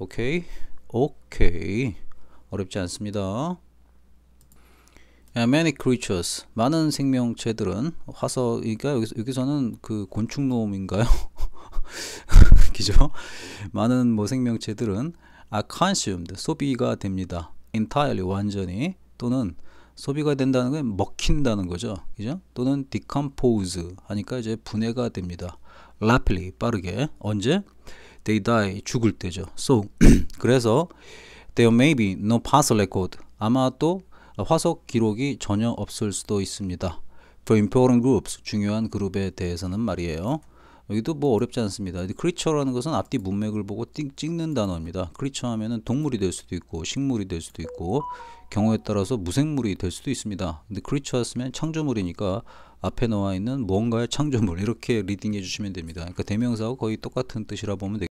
오케이 오케이 어렵지 않습니다 many creatures 많은 생명체들은 화석이니까 여기서, 여기서는 그 곤충놈인가요? 기죠? 많은 뭐 생명체들은 are consumed 소비가 됩니다. entirely 완전히 또는 소비가 된다는 건 먹힌다는 거죠. 그죠? 또는 decompose 하니까 이제 분해가 됩니다. rapidly 빠르게 언제? they die 죽을 때죠. So 그래서 there may be no pass record 아마 도 화석 기록이 전혀 없을 수도 있습니다. For important groups 중요한 그룹에 대해서는 말이에요. 여기도 뭐 어렵지 않습니다. creature라는 것은 앞뒤 문맥을 보고 찍는 단어입니다. creature 하면은 동물이 될 수도 있고 식물이 될 수도 있고 경우에 따라서 무생물이 될 수도 있습니다. 근데 creature 쓰면 창조물이니까 앞에 나와 있는 무언가의 창조물 이렇게 리딩해 주시면 됩니다. 그러니까 대명사하고 거의 똑같은 뜻이라 보면 되겠습니다.